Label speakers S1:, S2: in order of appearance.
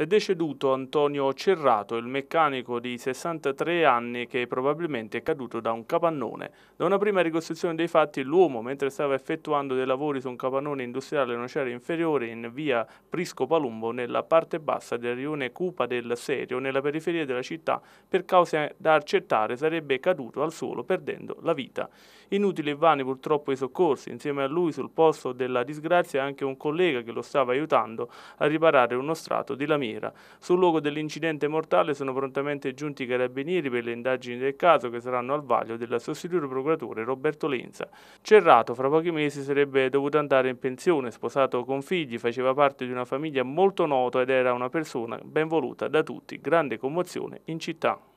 S1: È deceduto Antonio Cerrato, il meccanico di 63 anni che probabilmente è caduto da un capannone. Da una prima ricostruzione dei fatti, l'uomo, mentre stava effettuando dei lavori su un capannone industriale in oceano inferiore in via Prisco Palumbo, nella parte bassa del rione Cupa del Serio, nella periferia della città, per cause da accertare sarebbe caduto al suolo perdendo la vita. Inutili e vani purtroppo i soccorsi. Insieme a lui sul posto della disgrazia anche un collega che lo stava aiutando a riparare uno strato di lamina nera. Sul luogo dell'incidente mortale sono prontamente giunti i carabinieri per le indagini del caso che saranno al vaglio dell'assessore procuratore Roberto Lenza. Cerrato fra pochi mesi sarebbe dovuto andare in pensione, sposato con figli, faceva parte di una famiglia molto nota ed era una persona ben voluta da tutti. Grande commozione in città.